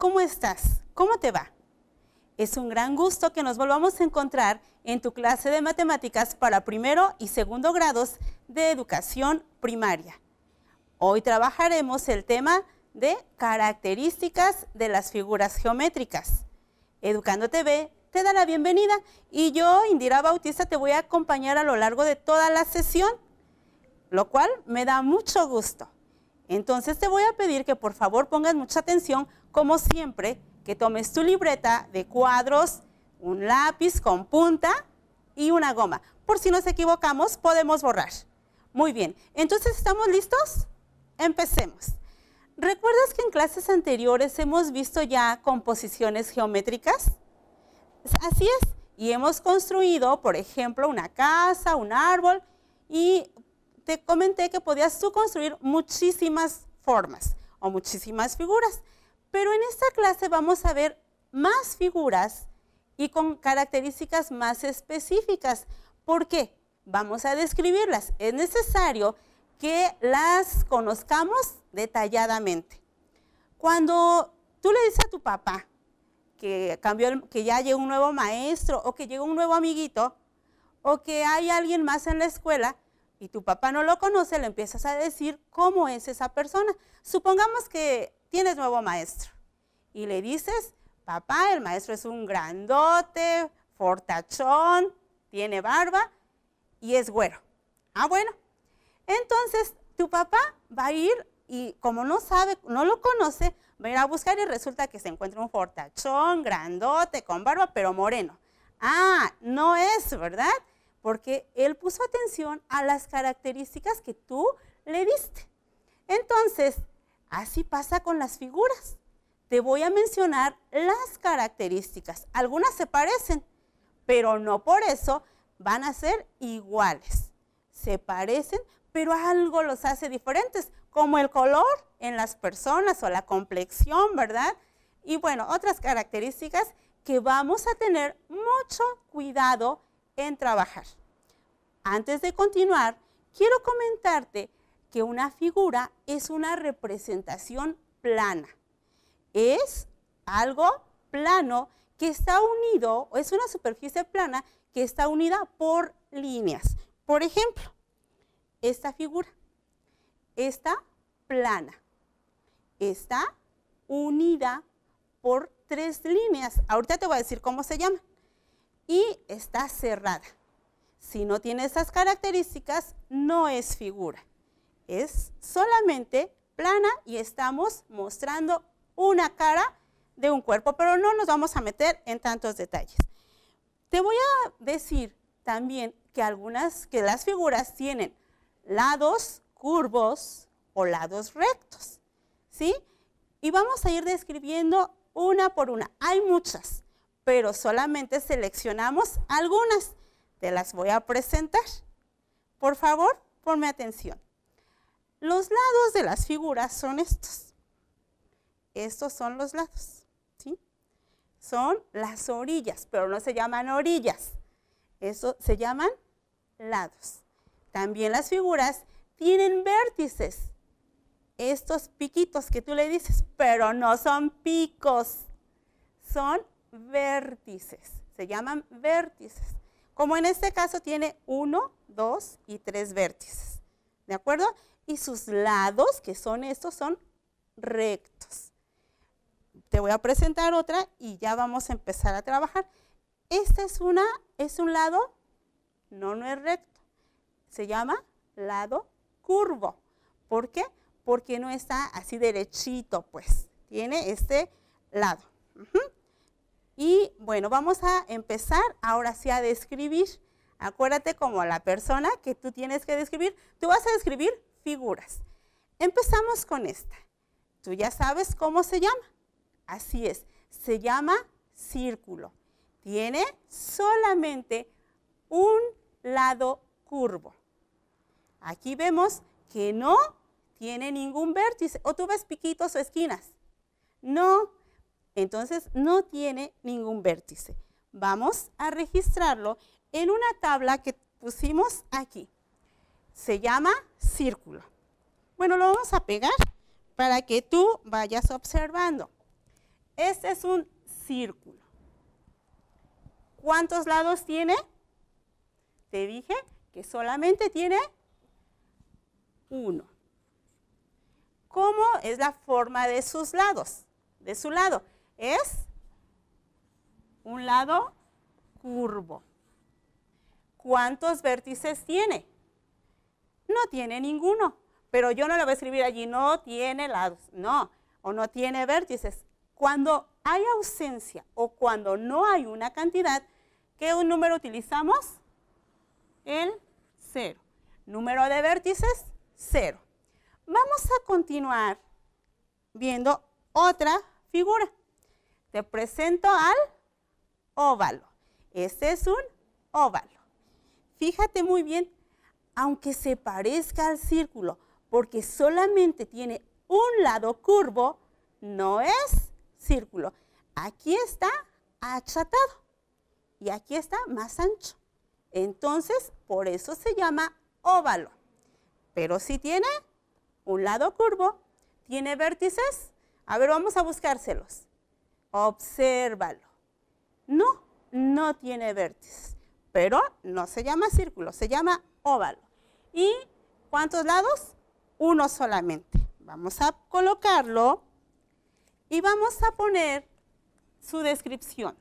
¿cómo estás? ¿Cómo te va? Es un gran gusto que nos volvamos a encontrar en tu clase de matemáticas para primero y segundo grados de educación primaria. Hoy trabajaremos el tema de características de las figuras geométricas. Educando TV te da la bienvenida y yo, Indira Bautista, te voy a acompañar a lo largo de toda la sesión, lo cual me da mucho gusto. Entonces te voy a pedir que por favor pongas mucha atención como siempre, que tomes tu libreta de cuadros, un lápiz con punta y una goma. Por si nos equivocamos, podemos borrar. Muy bien, entonces, ¿estamos listos? Empecemos. ¿Recuerdas que en clases anteriores hemos visto ya composiciones geométricas? Así es, y hemos construido, por ejemplo, una casa, un árbol, y te comenté que podías tú construir muchísimas formas o muchísimas figuras. Pero en esta clase vamos a ver más figuras y con características más específicas. ¿Por qué? Vamos a describirlas. Es necesario que las conozcamos detalladamente. Cuando tú le dices a tu papá que, cambió que ya llegó un nuevo maestro o que llegó un nuevo amiguito o que hay alguien más en la escuela y tu papá no lo conoce, le empiezas a decir cómo es esa persona. Supongamos que tienes nuevo maestro. Y le dices, papá, el maestro es un grandote, fortachón, tiene barba y es güero. Ah, bueno. Entonces, tu papá va a ir y como no sabe, no lo conoce, va a ir a buscar y resulta que se encuentra un fortachón, grandote, con barba, pero moreno. Ah, no es, ¿verdad? Porque él puso atención a las características que tú le diste. Entonces, Así pasa con las figuras. Te voy a mencionar las características. Algunas se parecen, pero no por eso van a ser iguales. Se parecen, pero algo los hace diferentes, como el color en las personas o la complexión, ¿verdad? Y bueno, otras características que vamos a tener mucho cuidado en trabajar. Antes de continuar, quiero comentarte que una figura es una representación plana. Es algo plano que está unido, o es una superficie plana que está unida por líneas. Por ejemplo, esta figura, está plana, está unida por tres líneas. Ahorita te voy a decir cómo se llama. Y está cerrada. Si no tiene esas características, no es figura. Es solamente plana y estamos mostrando una cara de un cuerpo, pero no nos vamos a meter en tantos detalles. Te voy a decir también que algunas, que las figuras tienen lados curvos o lados rectos, ¿sí? Y vamos a ir describiendo una por una. Hay muchas, pero solamente seleccionamos algunas. Te las voy a presentar. Por favor, ponme atención. Los lados de las figuras son estos. Estos son los lados, ¿sí? Son las orillas, pero no se llaman orillas. Eso se llaman lados. También las figuras tienen vértices. Estos piquitos que tú le dices, pero no son picos. Son vértices. Se llaman vértices. Como en este caso tiene uno, dos y tres vértices. ¿De acuerdo? y sus lados, que son estos, son rectos. Te voy a presentar otra y ya vamos a empezar a trabajar. Esta es una, es un lado, no, no es recto. Se llama lado curvo. ¿Por qué? Porque no está así derechito, pues. Tiene este lado. Y bueno, vamos a empezar ahora sí a describir. Acuérdate como la persona que tú tienes que describir. Tú vas a describir figuras. Empezamos con esta. Tú ya sabes cómo se llama. Así es, se llama círculo. Tiene solamente un lado curvo. Aquí vemos que no tiene ningún vértice. O tú ves piquitos o esquinas. No, entonces no tiene ningún vértice. Vamos a registrarlo en una tabla que pusimos aquí se llama círculo. Bueno, lo vamos a pegar para que tú vayas observando. Este es un círculo. ¿Cuántos lados tiene? Te dije que solamente tiene uno. ¿Cómo es la forma de sus lados? De su lado. Es un lado curvo. ¿Cuántos vértices tiene? No tiene ninguno, pero yo no lo voy a escribir allí, no tiene lados, no, o no tiene vértices. Cuando hay ausencia o cuando no hay una cantidad, ¿qué un número utilizamos? El cero. Número de vértices, cero. Vamos a continuar viendo otra figura. Te presento al óvalo. Este es un óvalo. Fíjate muy bien aunque se parezca al círculo, porque solamente tiene un lado curvo, no es círculo. Aquí está achatado y aquí está más ancho. Entonces, por eso se llama óvalo. Pero si tiene un lado curvo, tiene vértices. A ver, vamos a buscárselos. Obsérvalo. No, no tiene vértices, pero no se llama círculo, se llama óvalo. ¿Y cuántos lados? Uno solamente. Vamos a colocarlo y vamos a poner su descripción.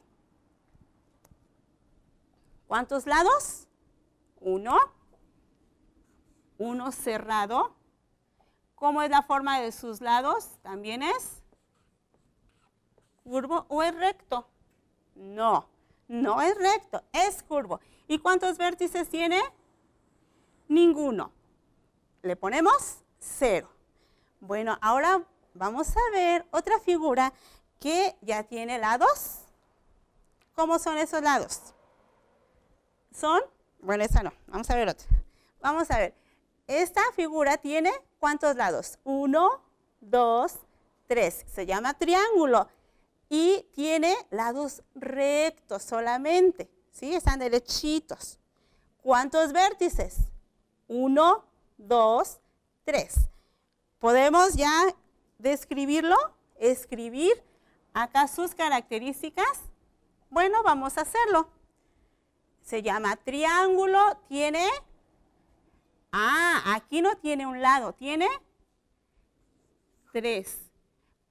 ¿Cuántos lados? Uno. Uno cerrado. ¿Cómo es la forma de sus lados? También es curvo o es recto. No, no es recto, es curvo. ¿Y cuántos vértices tiene? Ninguno. Le ponemos cero. Bueno, ahora vamos a ver otra figura que ya tiene lados. ¿Cómo son esos lados? Son, bueno, esa no, vamos a ver otra. Vamos a ver, esta figura tiene ¿cuántos lados? Uno, dos, tres. Se llama triángulo y tiene lados rectos solamente, ¿sí? Están derechitos. ¿Cuántos vértices? Uno, dos, tres. ¿Podemos ya describirlo? Escribir acá sus características. Bueno, vamos a hacerlo. Se llama triángulo, tiene... Ah, aquí no tiene un lado, tiene tres.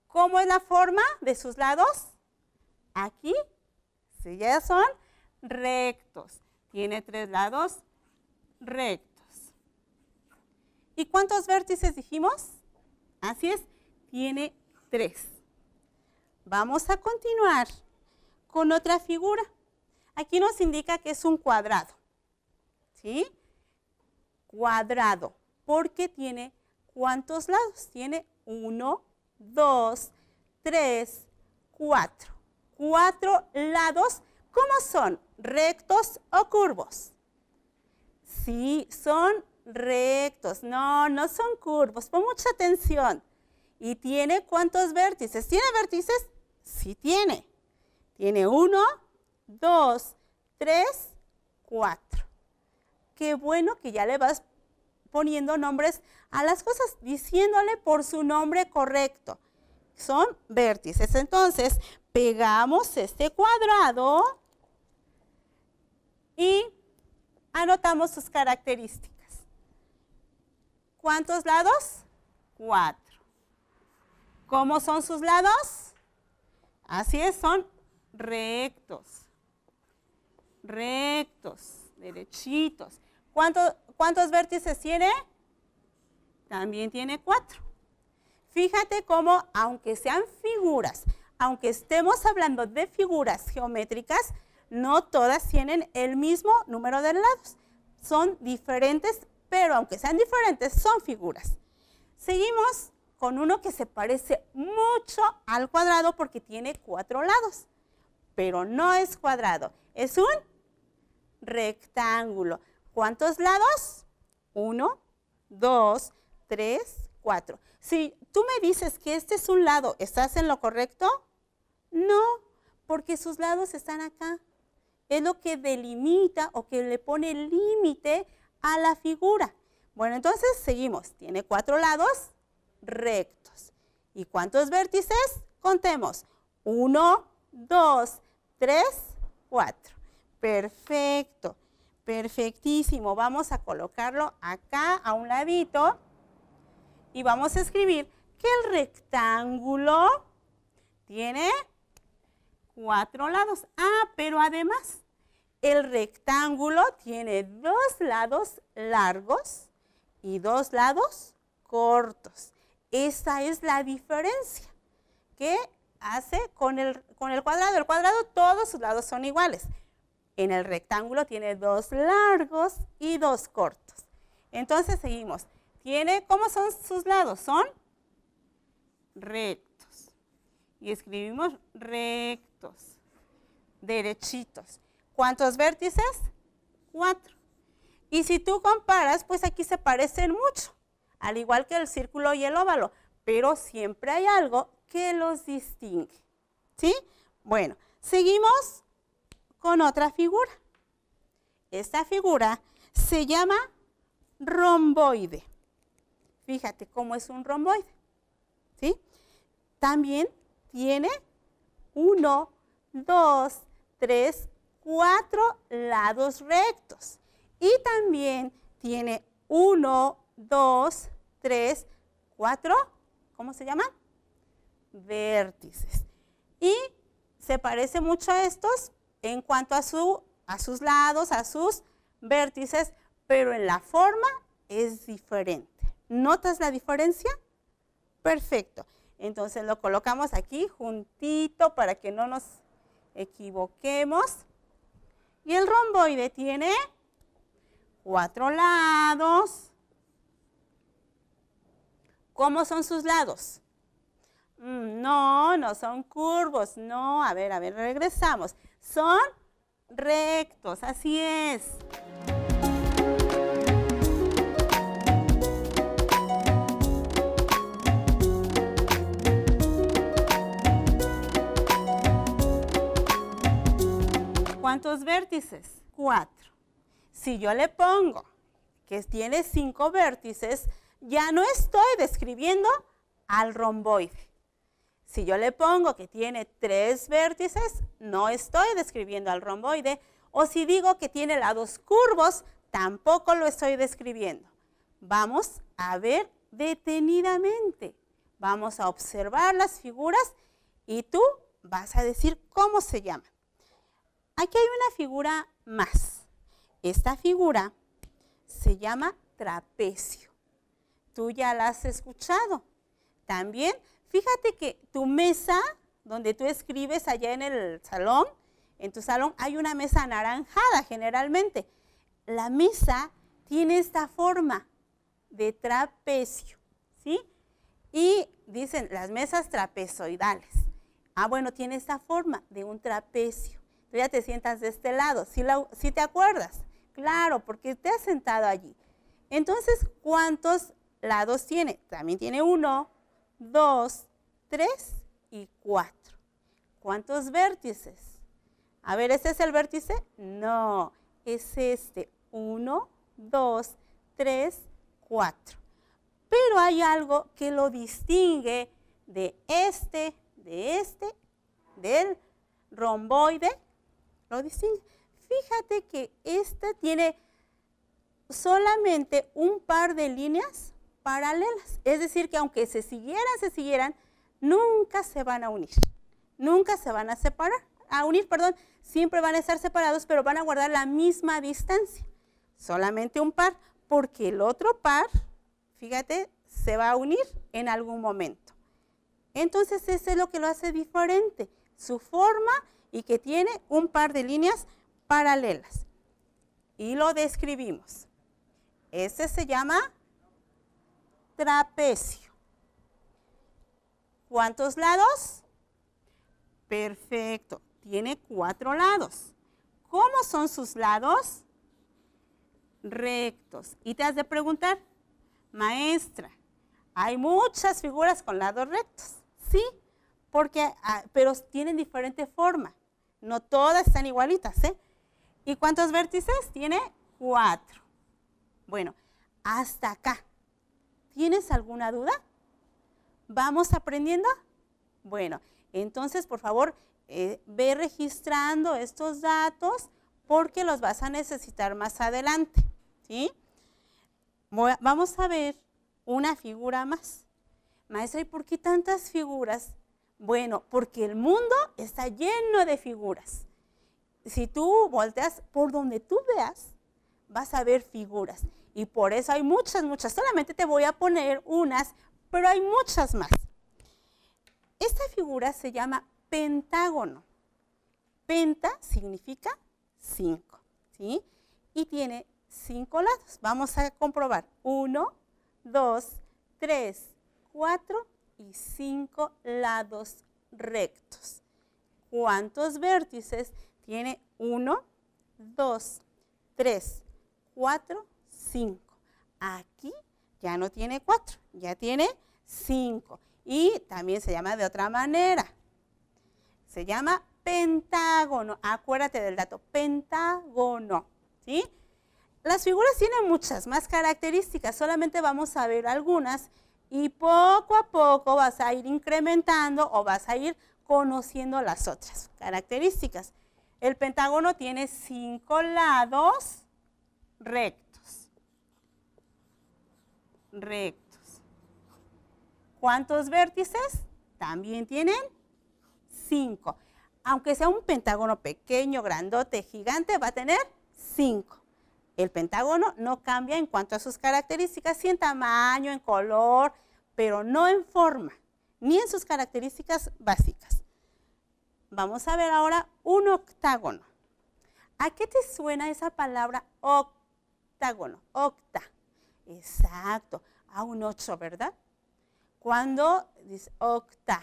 ¿Cómo es la forma de sus lados? Aquí, si ya son rectos. Tiene tres lados rectos. ¿Y cuántos vértices dijimos? Así es, tiene tres. Vamos a continuar con otra figura. Aquí nos indica que es un cuadrado. ¿Sí? Cuadrado. Porque tiene cuántos lados? Tiene uno, dos, tres, cuatro. Cuatro lados. ¿Cómo son? ¿Rectos o curvos? Sí, son rectos. No, no son curvos. Pon mucha atención. ¿Y tiene cuántos vértices? ¿Tiene vértices? Sí tiene. Tiene uno, dos, tres, cuatro. Qué bueno que ya le vas poniendo nombres a las cosas, diciéndole por su nombre correcto. Son vértices. Entonces, pegamos este cuadrado y anotamos sus características. ¿Cuántos lados? Cuatro. ¿Cómo son sus lados? Así es, son rectos. Rectos, derechitos. ¿Cuántos, cuántos vértices tiene? También tiene cuatro. Fíjate cómo, aunque sean figuras, aunque estemos hablando de figuras geométricas, no todas tienen el mismo número de lados. Son diferentes pero aunque sean diferentes, son figuras. Seguimos con uno que se parece mucho al cuadrado porque tiene cuatro lados, pero no es cuadrado, es un rectángulo. ¿Cuántos lados? Uno, dos, tres, cuatro. Si tú me dices que este es un lado, ¿estás en lo correcto? No, porque sus lados están acá. Es lo que delimita o que le pone límite a la figura. Bueno, entonces seguimos. Tiene cuatro lados rectos. ¿Y cuántos vértices? Contemos. Uno, dos, tres, cuatro. Perfecto. Perfectísimo. Vamos a colocarlo acá a un ladito y vamos a escribir que el rectángulo tiene cuatro lados. Ah, pero además el rectángulo tiene dos lados largos y dos lados cortos. Esa es la diferencia que hace con el, cuadrado. El cuadrado todos sus lados son iguales. En el rectángulo tiene dos largos y dos cortos. Entonces seguimos. Tiene, ¿cómo son sus lados? Son rectos. Y escribimos rectos, derechitos. ¿Cuántos vértices? Cuatro. Y si tú comparas, pues aquí se parecen mucho, al igual que el círculo y el óvalo, pero siempre hay algo que los distingue. ¿Sí? Bueno, seguimos con otra figura. Esta figura se llama romboide. Fíjate cómo es un romboide. ¿Sí? También tiene uno, dos, tres cuatro lados rectos. Y también tiene uno, dos, tres, cuatro, ¿cómo se llama? Vértices. Y se parece mucho a estos en cuanto a, su, a sus lados, a sus vértices, pero en la forma es diferente. ¿Notas la diferencia? Perfecto. Entonces lo colocamos aquí juntito para que no nos equivoquemos. Y el romboide tiene cuatro lados. ¿Cómo son sus lados? Mm, no, no son curvos, no. A ver, a ver, regresamos. Son rectos, así es. ¿Cuántos vértices? Cuatro. Si yo le pongo que tiene cinco vértices, ya no estoy describiendo al romboide. Si yo le pongo que tiene tres vértices, no estoy describiendo al romboide. O si digo que tiene lados curvos, tampoco lo estoy describiendo. Vamos a ver detenidamente. Vamos a observar las figuras y tú vas a decir cómo se llaman. Aquí hay una figura más. Esta figura se llama trapecio. Tú ya la has escuchado. También, fíjate que tu mesa, donde tú escribes allá en el salón, en tu salón hay una mesa anaranjada generalmente. La mesa tiene esta forma de trapecio, ¿sí? Y dicen las mesas trapezoidales. Ah, bueno, tiene esta forma de un trapecio tú ya te sientas de este lado, si, si te acuerdas, claro, porque te has sentado allí. Entonces, ¿cuántos lados tiene? También tiene uno, dos, tres y cuatro. ¿Cuántos vértices? A ver, ¿ese es el vértice? No, es este, uno, dos, tres, cuatro. Pero hay algo que lo distingue de este, de este, del romboide distingue. Fíjate que esta tiene solamente un par de líneas paralelas. Es decir, que aunque se siguieran, se siguieran, nunca se van a unir. Nunca se van a separar. A unir, perdón, siempre van a estar separados, pero van a guardar la misma distancia. Solamente un par, porque el otro par, fíjate, se va a unir en algún momento. Entonces, eso es lo que lo hace diferente. Su forma y que tiene un par de líneas paralelas. Y lo describimos. Ese se llama trapecio. ¿Cuántos lados? Perfecto, tiene cuatro lados. ¿Cómo son sus lados? Rectos. Y te has de preguntar, maestra, hay muchas figuras con lados rectos. Sí, porque, ah, pero tienen diferente forma. No todas están igualitas, ¿eh? ¿Y cuántos vértices? Tiene cuatro. Bueno, hasta acá. ¿Tienes alguna duda? ¿Vamos aprendiendo? Bueno, entonces, por favor, eh, ve registrando estos datos porque los vas a necesitar más adelante, ¿sí? vamos a ver una figura más. Maestra, ¿y por qué tantas figuras? Bueno, porque el mundo está lleno de figuras. Si tú volteas por donde tú veas, vas a ver figuras. Y por eso hay muchas, muchas. Solamente te voy a poner unas, pero hay muchas más. Esta figura se llama pentágono. Penta significa cinco, ¿sí? Y tiene cinco lados. Vamos a comprobar. Uno, dos, tres, cuatro y cinco lados rectos. ¿Cuántos vértices tiene 1, 2, 3, 4, 5? Aquí ya no tiene 4, ya tiene 5. Y también se llama de otra manera. Se llama pentágono. Acuérdate del dato, pentágono. ¿sí? Las figuras tienen muchas más características, solamente vamos a ver algunas y poco a poco vas a ir incrementando o vas a ir conociendo las otras características. El pentágono tiene cinco lados rectos. Rectos. ¿Cuántos vértices? También tienen cinco. Aunque sea un pentágono pequeño, grandote, gigante, va a tener cinco. El Pentágono no cambia en cuanto a sus características, sí en tamaño, en color, pero no en forma, ni en sus características básicas. Vamos a ver ahora un octágono. ¿A qué te suena esa palabra octágono? Octa. Exacto, a un ocho, ¿verdad? Cuando dice octa.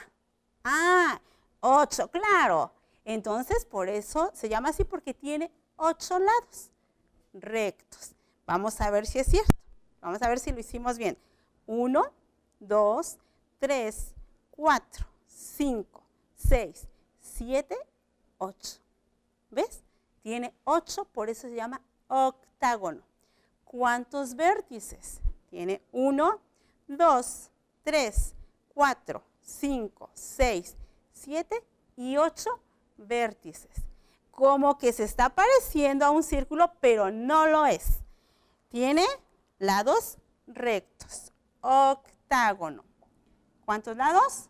Ah, ocho, claro. Entonces, por eso se llama así porque tiene ocho lados rectos. Vamos a ver si es cierto. Vamos a ver si lo hicimos bien. 1, 2, 3, 4, 5, 6, 7, 8. ¿Ves? Tiene 8, por eso se llama octágono. ¿Cuántos vértices? Tiene 1, 2, 3, 4, 5, 6, 7 y 8 vértices como que se está pareciendo a un círculo, pero no lo es. Tiene lados rectos. Octágono. ¿Cuántos lados?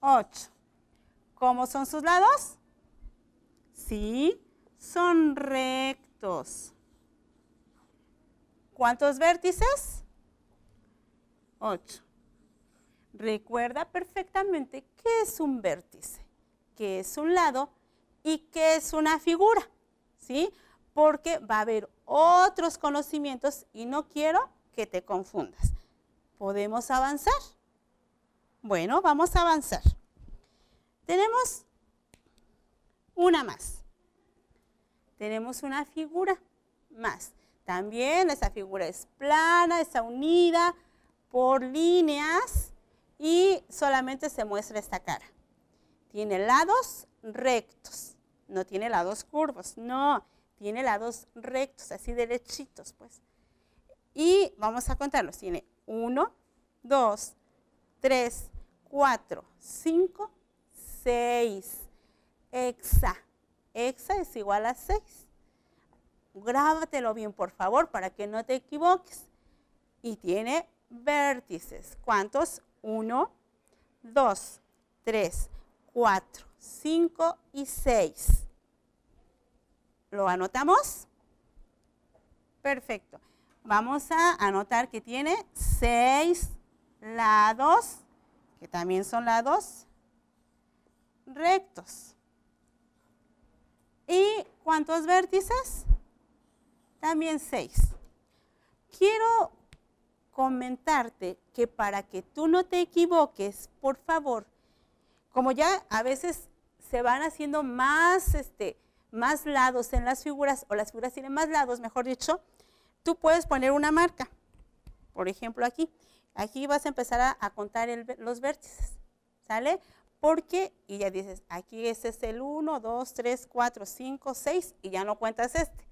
Ocho. ¿Cómo son sus lados? Sí, son rectos. ¿Cuántos vértices? Ocho. Recuerda perfectamente qué es un vértice, qué es un lado y qué es una figura, ¿sí? Porque va a haber otros conocimientos y no quiero que te confundas. ¿Podemos avanzar? Bueno, vamos a avanzar. Tenemos una más. Tenemos una figura más. También esa figura es plana, está unida por líneas y solamente se muestra esta cara. Tiene lados rectos, no tiene lados curvos, no, tiene lados rectos, así derechitos, pues. Y vamos a contarlos, tiene 1, 2, 3, 4, 5, 6, hexa, hexa es igual a 6. Grábatelo bien, por favor, para que no te equivoques. Y tiene vértices, ¿cuántos? 1, 2, 3, 4, 5 y 6. ¿Lo anotamos? Perfecto. Vamos a anotar que tiene 6 lados, que también son lados rectos. ¿Y cuántos vértices? También 6. Quiero comentarte que para que tú no te equivoques, por favor, como ya a veces se van haciendo más, este, más lados en las figuras, o las figuras tienen más lados, mejor dicho, tú puedes poner una marca. Por ejemplo, aquí. Aquí vas a empezar a, contar los vértices, ¿sale? Porque, y ya dices, aquí este es el 1, 2, 3, 4, 5, 6, y ya no cuentas este.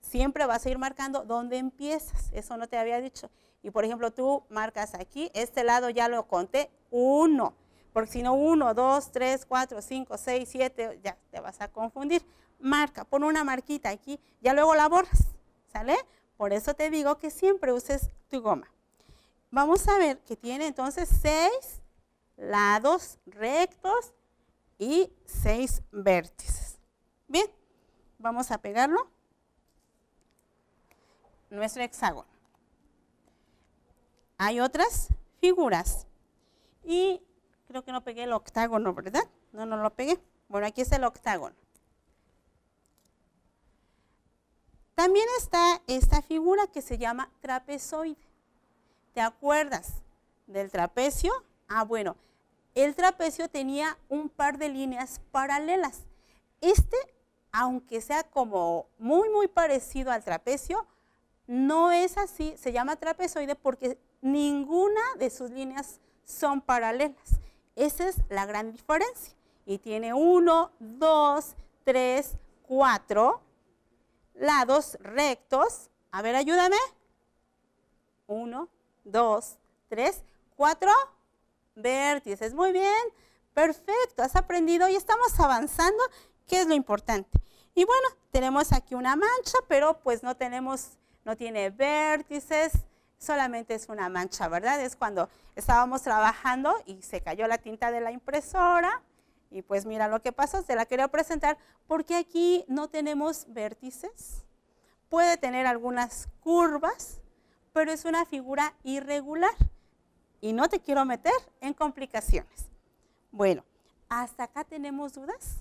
Siempre vas a ir marcando dónde empiezas, eso no te había dicho. Y por ejemplo, tú marcas aquí, este lado ya lo conté, 1 porque si no uno, dos, tres, cuatro, cinco, seis, siete, ya te vas a confundir. Marca, pon una marquita aquí, ya luego la borras, ¿sale? Por eso te digo que siempre uses tu goma. Vamos a ver que tiene entonces seis lados rectos y seis vértices. Bien, vamos a pegarlo. Nuestro hexágono. Hay otras figuras. Y Creo que no pegué el octágono, ¿verdad? No, no lo pegué. Bueno, aquí es el octágono. También está esta figura que se llama trapezoide. ¿Te acuerdas del trapecio? Ah, bueno, el trapecio tenía un par de líneas paralelas. Este, aunque sea como muy, muy parecido al trapecio, no es así, se llama trapezoide porque ninguna de sus líneas son paralelas. Esa es la gran diferencia. Y tiene uno, dos, tres, cuatro lados rectos. A ver, ayúdame. Uno, dos, tres, cuatro vértices. Muy bien, perfecto, has aprendido y estamos avanzando, ¿Qué es lo importante. Y bueno, tenemos aquí una mancha, pero pues no tenemos, no tiene vértices, solamente es una mancha, ¿verdad? Es cuando estábamos trabajando y se cayó la tinta de la impresora y pues mira lo que pasó, se la quiero presentar porque aquí no tenemos vértices, puede tener algunas curvas, pero es una figura irregular y no te quiero meter en complicaciones. Bueno, ¿hasta acá tenemos dudas?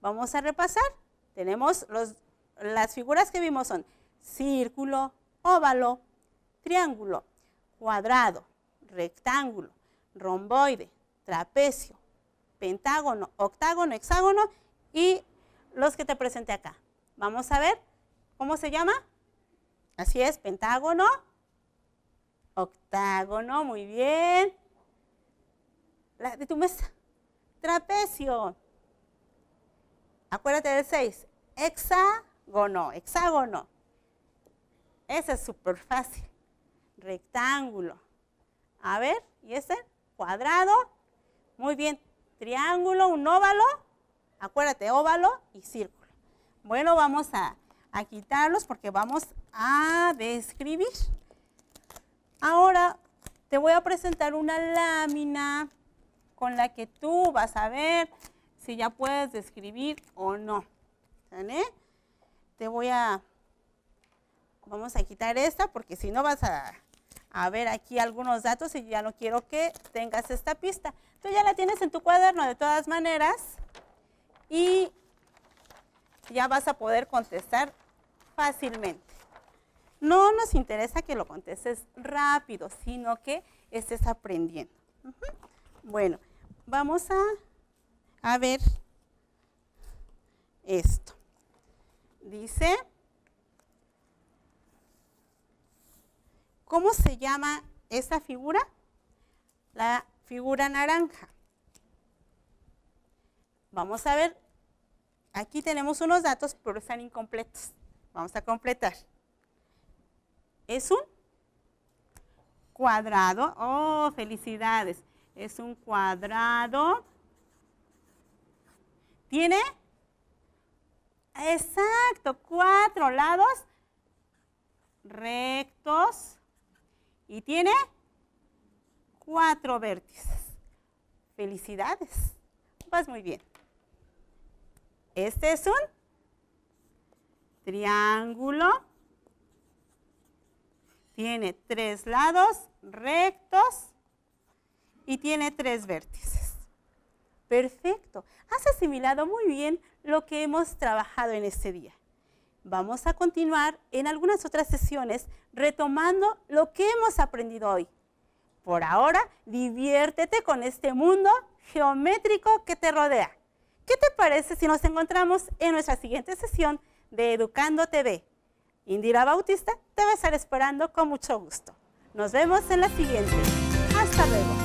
Vamos a repasar. Tenemos las figuras que vimos son círculo, óvalo, triángulo, cuadrado, rectángulo, romboide, trapecio, pentágono, octágono, hexágono y los que te presenté acá. Vamos a ver cómo se llama. Así es, pentágono, octágono, muy bien. de tu mesa. Trapecio. Acuérdate del 6. Hexágono, hexágono. Ese es súper fácil rectángulo. A ver, ¿y ese? Cuadrado. Muy bien, triángulo, un óvalo. Acuérdate, óvalo y círculo. Bueno, vamos a, quitarlos porque vamos a describir. Ahora te voy a presentar una lámina con la que tú vas a ver si ya puedes describir o no. ¿Sale? Te voy a... Vamos a quitar esta porque si no vas a a ver aquí algunos datos y ya no quiero que tengas esta pista. Tú ya la tienes en tu cuaderno de todas maneras y ya vas a poder contestar fácilmente. No nos interesa que lo contestes rápido, sino que estés aprendiendo. Bueno, vamos a, a ver esto. Dice, ¿Cómo se llama esa figura? La figura naranja. Vamos a ver, aquí tenemos unos datos, pero están incompletos. Vamos a completar. Es un cuadrado, oh, felicidades, es un cuadrado. Tiene, exacto, cuatro lados rectos y tiene cuatro vértices. Felicidades, vas muy bien. Este es un triángulo. Tiene tres lados rectos y tiene tres vértices. Perfecto. Has asimilado muy bien lo que hemos trabajado en este día. Vamos a continuar en algunas otras sesiones retomando lo que hemos aprendido hoy. Por ahora, diviértete con este mundo geométrico que te rodea. ¿Qué te parece si nos encontramos en nuestra siguiente sesión de Educando TV? Indira Bautista te va a estar esperando con mucho gusto. Nos vemos en la siguiente. Hasta luego.